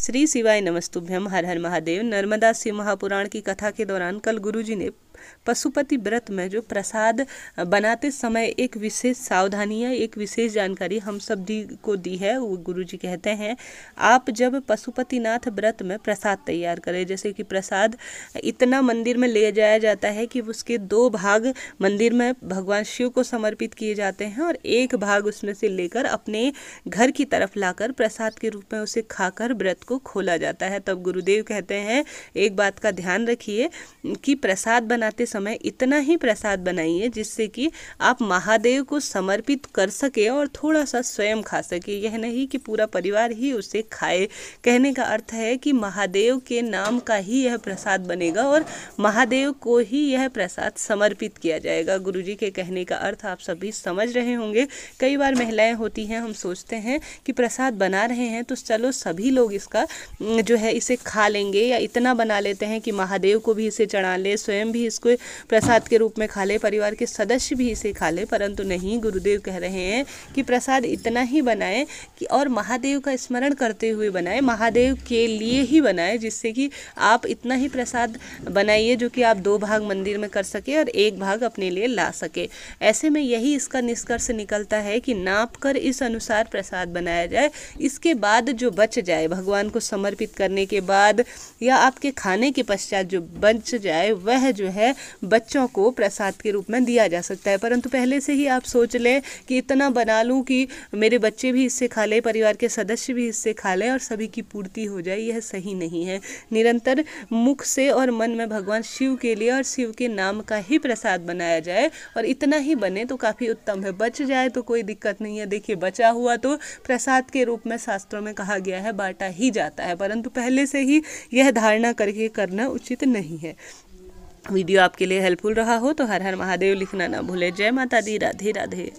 श्री शिवाय नमस्तुभ्यम हर हर महादेव नर्मदा शिव महापुराण की कथा के दौरान कल गुरुजी ने पशुपति व्रत में जो प्रसाद बनाते समय एक विशेष सावधानियाँ एक विशेष जानकारी हम सब दी को दी है वो गुरु जी कहते हैं आप जब पशुपतिनाथ व्रत में प्रसाद तैयार करें जैसे कि प्रसाद इतना मंदिर में ले जाया जाता है कि उसके दो भाग मंदिर में भगवान शिव को समर्पित किए जाते हैं और एक भाग उसमें से लेकर अपने घर की तरफ लाकर प्रसाद के रूप में उसे खाकर व्रत को खोला जाता है तब गुरुदेव कहते हैं एक बात का ध्यान रखिए कि प्रसाद बनाते समय इतना ही प्रसाद बनाइए जिससे कि आप महादेव को समर्पित कर सके और थोड़ा सा स्वयं खा सके यह नहीं कि पूरा परिवार ही उसे खाए कहने का अर्थ है कि महादेव के नाम का ही यह प्रसाद बनेगा और महादेव को ही यह प्रसाद समर्पित किया जाएगा गुरु जी के कहने का अर्थ आप सभी समझ रहे होंगे कई बार महिलाएं होती हैं हम सोचते हैं कि प्रसाद बना रहे हैं तो चलो सभी लोग इस इसका जो है इसे खा लेंगे या इतना बना लेते हैं कि महादेव को भी इसे चढ़ा ले स्वयं भी इसको प्रसाद के रूप में खा ले परिवार के सदस्य भी इसे खा ले परंतु नहीं गुरुदेव कह रहे हैं कि प्रसाद इतना ही बनाएं कि और महादेव का स्मरण करते हुए बनाए महादेव के लिए ही बनाए जिससे कि आप इतना ही प्रसाद बनाइए जो कि आप दो भाग मंदिर में कर सके और एक भाग अपने लिए ला सके ऐसे में यही इसका निष्कर्ष निकलता है कि नाप कर इस अनुसार प्रसाद बनाया जाए इसके बाद जो बच जाए भगवान भगवान को समर्पित करने के बाद या आपके खाने के पश्चात जो बच जाए वह जो है बच्चों को प्रसाद के रूप में दिया जा सकता है परंतु पहले से ही आप सोच लें कि इतना बना लूँ कि मेरे बच्चे भी इससे खा लें परिवार के सदस्य भी इससे खा लें और सभी की पूर्ति हो जाए यह सही नहीं है निरंतर मुख से और मन में भगवान शिव के लिए और शिव के नाम का ही प्रसाद बनाया जाए और इतना ही बने तो काफ़ी उत्तम है बच जाए तो कोई दिक्कत नहीं है देखिए बचा हुआ तो प्रसाद के रूप में शास्त्रों में कहा गया है बाटा ही ही जाता है परंतु पहले से ही यह धारणा करके करना उचित नहीं है वीडियो आपके लिए हेल्पफुल रहा हो तो हर हर महादेव लिखना ना भूले जय माता दी राधे राधे